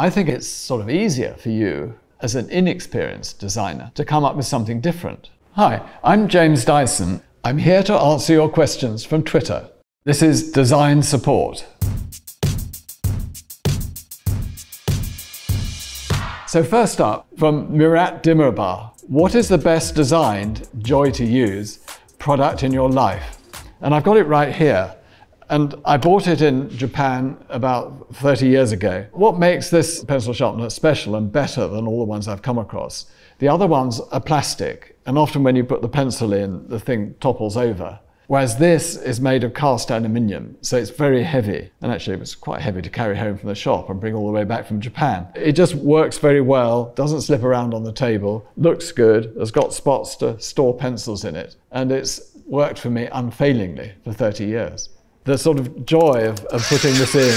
I think it's sort of easier for you as an inexperienced designer to come up with something different. Hi, I'm James Dyson. I'm here to answer your questions from Twitter. This is Design Support. So first up, from Murat Dimirbar, what is the best designed, joy to use, product in your life? And I've got it right here. And I bought it in Japan about 30 years ago. What makes this pencil sharpener special and better than all the ones I've come across? The other ones are plastic, and often when you put the pencil in, the thing topples over. Whereas this is made of cast aluminium, so it's very heavy. And actually, it was quite heavy to carry home from the shop and bring all the way back from Japan. It just works very well, doesn't slip around on the table, looks good, has got spots to store pencils in it, and it's worked for me unfailingly for 30 years the sort of joy of, of putting this in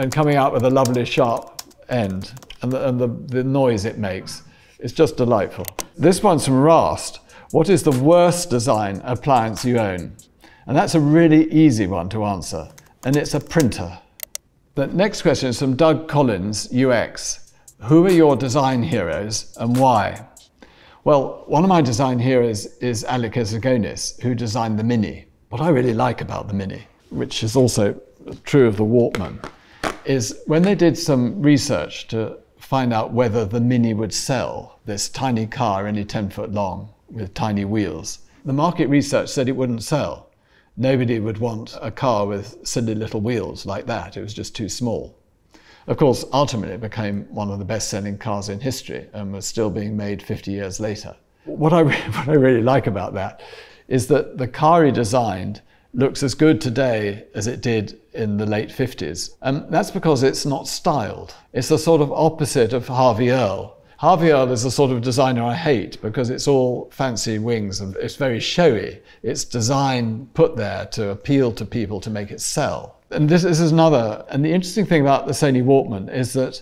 and coming out with a lovely sharp end and the, and the, the noise it makes. is just delightful. This one's from Rast. What is the worst design appliance you own? And that's a really easy one to answer. And it's a printer. The next question is from Doug Collins, UX. Who are your design heroes and why? Well, one of my design heroes is Alec Zagonis, who designed the Mini. What I really like about the Mini, which is also true of the Walkman, is when they did some research to find out whether the Mini would sell, this tiny car only 10 foot long with tiny wheels, the market research said it wouldn't sell. Nobody would want a car with silly little wheels like that, it was just too small. Of course, ultimately it became one of the best selling cars in history and was still being made 50 years later. What I, what I really like about that is that the car he designed looks as good today as it did in the late 50s. And that's because it's not styled. It's the sort of opposite of Harvey Earl. Harvey Earl is the sort of designer I hate because it's all fancy wings and it's very showy. It's design put there to appeal to people to make it sell. And this, this is another. And the interesting thing about the Sony Walkman is that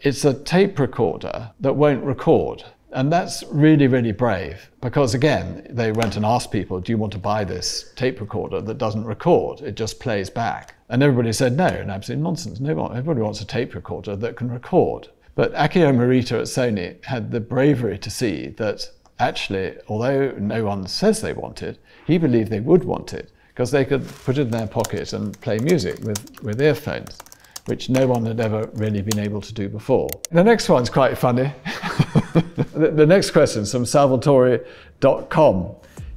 it's a tape recorder that won't record. And that's really, really brave because, again, they went and asked people, Do you want to buy this tape recorder that doesn't record? It just plays back. And everybody said no, and absolute nonsense. No one, everybody wants a tape recorder that can record. But Akio Morita at Sony had the bravery to see that actually, although no one says they want it, he believed they would want it because they could put it in their pocket and play music with, with earphones, which no one had ever really been able to do before. The next one's quite funny. the, the next question is from salvatore.com.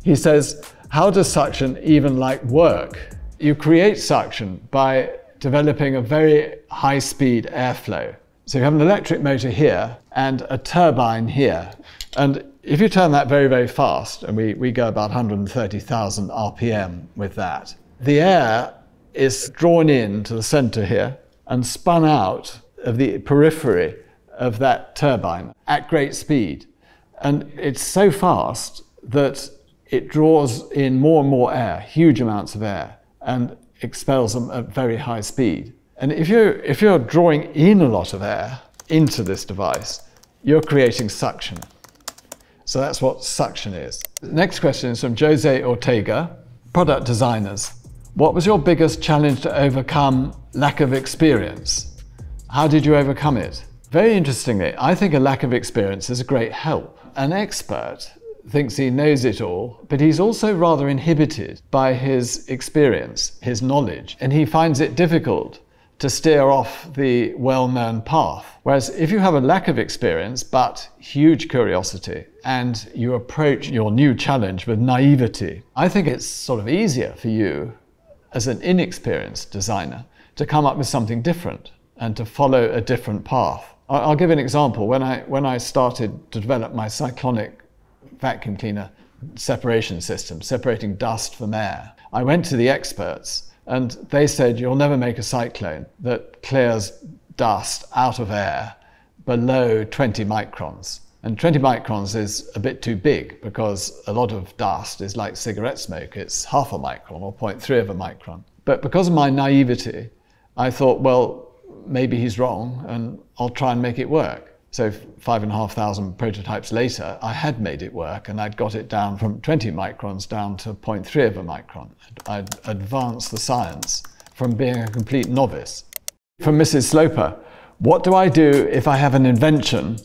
He says, how does suction even like work? You create suction by developing a very high speed airflow. So you have an electric motor here and a turbine here. And if you turn that very, very fast, and we, we go about 130,000 RPM with that, the air is drawn in to the center here and spun out of the periphery of that turbine at great speed. And it's so fast that it draws in more and more air, huge amounts of air, and expels them at very high speed. And if you're, if you're drawing in a lot of air into this device, you're creating suction. So that's what suction is. next question is from Jose Ortega, product designers. What was your biggest challenge to overcome lack of experience? How did you overcome it? Very interestingly, I think a lack of experience is a great help. An expert thinks he knows it all, but he's also rather inhibited by his experience, his knowledge, and he finds it difficult to steer off the well known path. Whereas if you have a lack of experience but huge curiosity and you approach your new challenge with naivety, I think it's sort of easier for you as an inexperienced designer to come up with something different and to follow a different path. I'll give an example. When I, when I started to develop my cyclonic vacuum cleaner separation system, separating dust from air, I went to the experts and they said, you'll never make a cyclone that clears dust out of air below 20 microns. And 20 microns is a bit too big because a lot of dust is like cigarette smoke. It's half a micron or 0.3 of a micron. But because of my naivety, I thought, well, maybe he's wrong and I'll try and make it work. So five and a half thousand prototypes later, I had made it work and I'd got it down from 20 microns down to 0.3 of a micron. I'd advanced the science from being a complete novice. From Mrs. Sloper, what do I do if I have an invention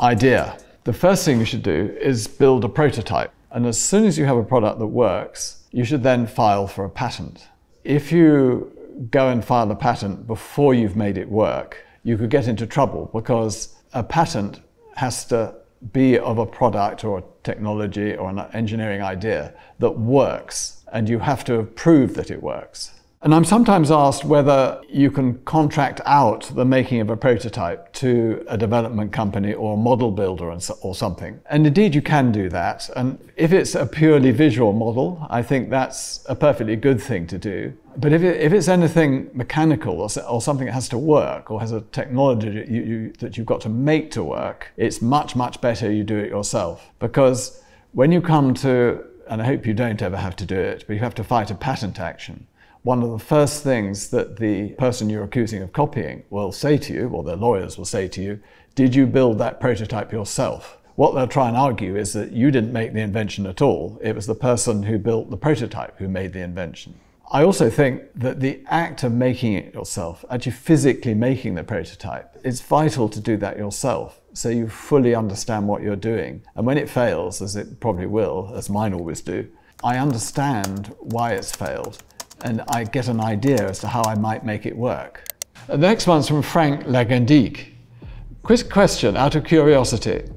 idea? The first thing you should do is build a prototype. And as soon as you have a product that works, you should then file for a patent. If you go and file a patent before you've made it work, you could get into trouble because a patent has to be of a product or a technology or an engineering idea that works, and you have to prove that it works. And I'm sometimes asked whether you can contract out the making of a prototype to a development company or a model builder or something. And indeed, you can do that. And if it's a purely visual model, I think that's a perfectly good thing to do. But if, it, if it's anything mechanical or, or, something that has to work or has a technology that, you, you, that you've got to make to work, it's much, much better you do it yourself. Because when you come to, and I hope you don't ever have to do it, but you have to fight a patent action one of the first things that the person you're accusing of copying will say to you, or their lawyers will say to you, did you build that prototype yourself? What they'll try and argue is that you didn't make the invention at all. It was the person who built the prototype who made the invention. I also think that the act of making it yourself, actually physically making the prototype, it's vital to do that yourself so you fully understand what you're doing. And when it fails, as it probably will, as mine always do, I understand why it's failed and I get an idea as to how I might make it work. The next one's from Frank Lagendique. Quick question out of curiosity.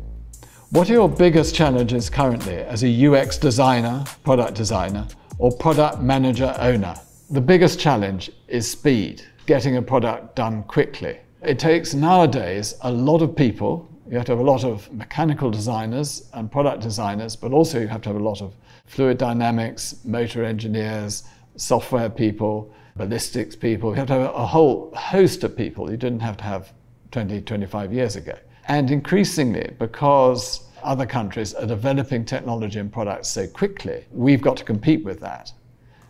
What are your biggest challenges currently as a UX designer, product designer, or product manager owner? The biggest challenge is speed, getting a product done quickly. It takes nowadays a lot of people. You have to have a lot of mechanical designers and product designers, but also you have to have a lot of fluid dynamics, motor engineers, software people, ballistics people. You have to have a whole host of people you didn't have to have 20, 25 years ago. And increasingly, because other countries are developing technology and products so quickly, we've got to compete with that.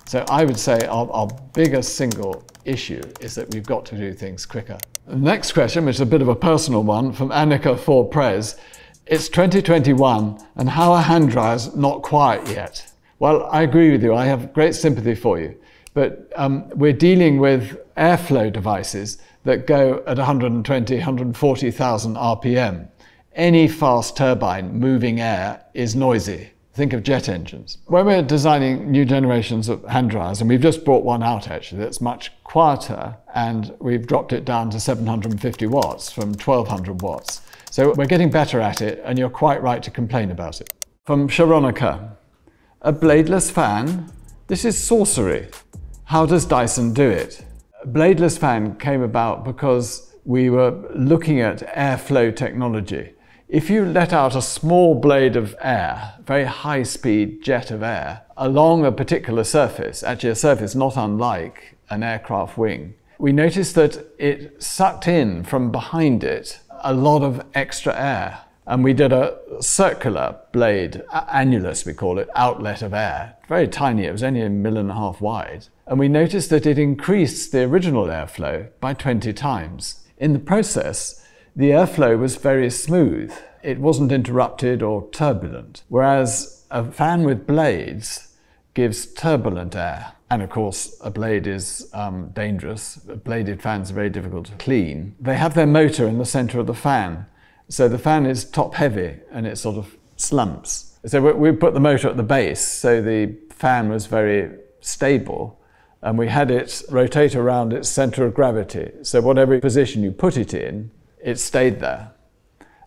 So I would say our, our biggest single issue is that we've got to do things quicker. The next question, which is a bit of a personal one from Annika for It's 2021 and how are hand dryers not quiet yet? Well, I agree with you. I have great sympathy for you. But um, we're dealing with airflow devices that go at 120, 140,000 RPM. Any fast turbine moving air is noisy. Think of jet engines. When we're designing new generations of hand dryers, and we've just brought one out actually that's much quieter, and we've dropped it down to 750 watts from 1200 watts. So we're getting better at it, and you're quite right to complain about it. From Sharonica, a bladeless fan? This is sorcery. How does Dyson do it? A bladeless fan came about because we were looking at airflow technology. If you let out a small blade of air, very high speed jet of air, along a particular surface, actually a surface not unlike an aircraft wing, we noticed that it sucked in from behind it a lot of extra air and we did a circular blade, annulus we call it, outlet of air, very tiny, it was only a mill and a half wide, and we noticed that it increased the original airflow by 20 times. In the process, the airflow was very smooth. It wasn't interrupted or turbulent, whereas a fan with blades gives turbulent air. And of course, a blade is um, dangerous. Bladed fans are very difficult to clean. They have their motor in the center of the fan so the fan is top heavy and it sort of slumps. So we, we put the motor at the base, so the fan was very stable and we had it rotate around its center of gravity. So whatever position you put it in, it stayed there.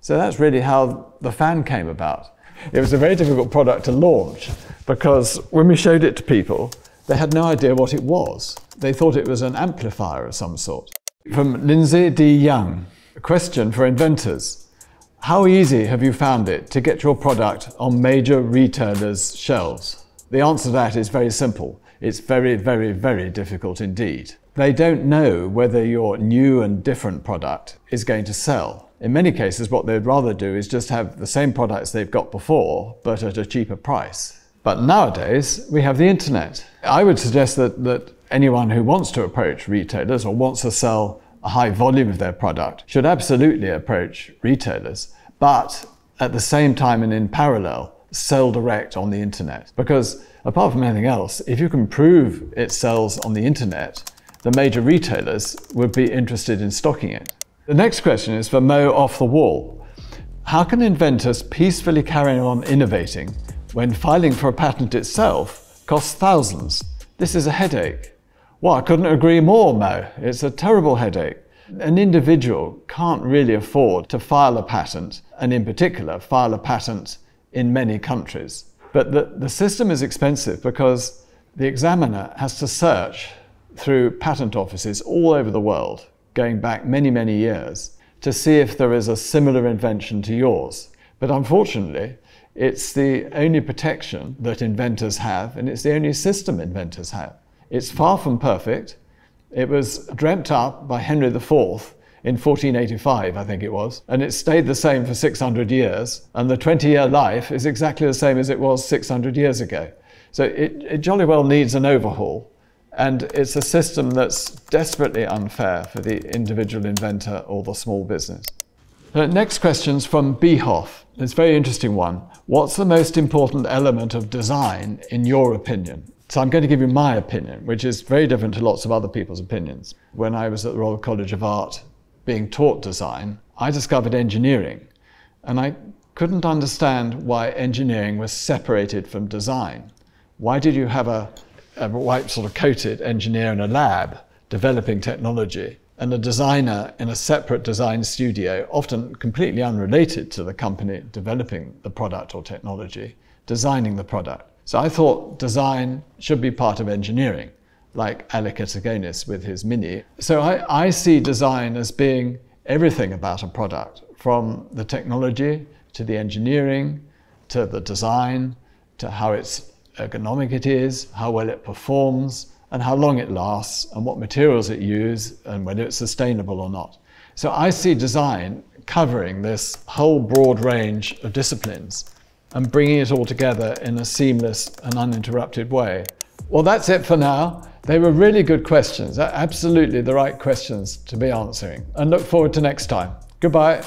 So that's really how the fan came about. It was a very difficult product to launch because when we showed it to people, they had no idea what it was. They thought it was an amplifier of some sort. From Lindsay D. Young, a question for inventors. How easy have you found it to get your product on major retailers' shelves? The answer to that is very simple. It's very, very, very difficult indeed. They don't know whether your new and different product is going to sell. In many cases, what they'd rather do is just have the same products they've got before, but at a cheaper price. But nowadays, we have the internet. I would suggest that, that anyone who wants to approach retailers or wants to sell a high volume of their product should absolutely approach retailers, but at the same time and in parallel, sell direct on the internet. Because apart from anything else, if you can prove it sells on the internet, the major retailers would be interested in stocking it. The next question is for Mo off the wall. How can inventors peacefully carry on innovating when filing for a patent itself costs thousands? This is a headache. Well, I couldn't agree more, Mo. It's a terrible headache. An individual can't really afford to file a patent, and in particular, file a patent in many countries. But the, the system is expensive because the examiner has to search through patent offices all over the world, going back many, many years, to see if there is a similar invention to yours. But unfortunately, it's the only protection that inventors have, and it's the only system inventors have. It's far from perfect. It was dreamt up by Henry IV in 1485, I think it was, and it stayed the same for 600 years, and the 20 year life is exactly the same as it was 600 years ago. So it, it jolly well needs an overhaul, and it's a system that's desperately unfair for the individual inventor or the small business. The uh, next question's from Behoff. It's a very interesting one. What's the most important element of design in your opinion? So I'm going to give you my opinion, which is very different to lots of other people's opinions. When I was at the Royal College of Art being taught design, I discovered engineering. And I couldn't understand why engineering was separated from design. Why did you have a, a white sort of coated engineer in a lab developing technology and a designer in a separate design studio, often completely unrelated to the company developing the product or technology, designing the product? So I thought design should be part of engineering, like Alec Etagonis with his Mini. So I, I see design as being everything about a product, from the technology to the engineering to the design to how it's ergonomic it is, how well it performs, and how long it lasts, and what materials it uses, and whether it's sustainable or not. So I see design covering this whole broad range of disciplines and bringing it all together in a seamless and uninterrupted way? Well, that's it for now. They were really good questions, absolutely the right questions to be answering. And look forward to next time. Goodbye.